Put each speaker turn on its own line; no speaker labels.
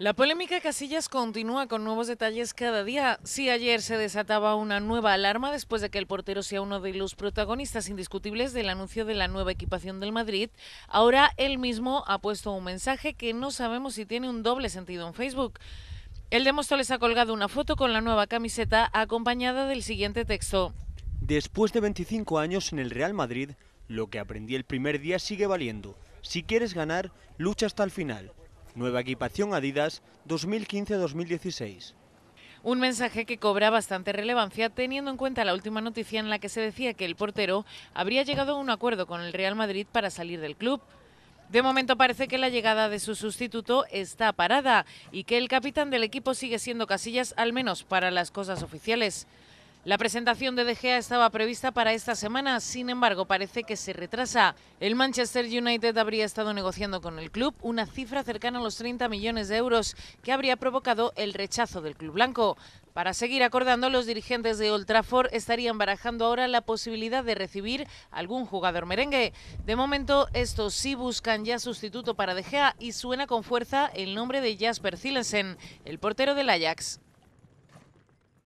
La polémica Casillas continúa con nuevos detalles cada día. Si ayer se desataba una nueva alarma después de que el portero sea uno de los protagonistas indiscutibles del anuncio de la nueva equipación del Madrid, ahora él mismo ha puesto un mensaje que no sabemos si tiene un doble sentido en Facebook. El de les ha colgado una foto con la nueva camiseta acompañada del siguiente texto.
Después de 25 años en el Real Madrid, lo que aprendí el primer día sigue valiendo. Si quieres ganar, lucha hasta el final. Nueva equipación Adidas 2015-2016.
Un mensaje que cobra bastante relevancia teniendo en cuenta la última noticia en la que se decía que el portero habría llegado a un acuerdo con el Real Madrid para salir del club. De momento parece que la llegada de su sustituto está parada y que el capitán del equipo sigue siendo Casillas al menos para las cosas oficiales. La presentación de De Gea estaba prevista para esta semana, sin embargo parece que se retrasa. El Manchester United habría estado negociando con el club una cifra cercana a los 30 millones de euros que habría provocado el rechazo del club blanco. Para seguir acordando, los dirigentes de Old Trafford estarían barajando ahora la posibilidad de recibir algún jugador merengue. De momento, estos sí buscan ya sustituto para De Gea y suena con fuerza el nombre de Jasper Zielensen, el portero del Ajax.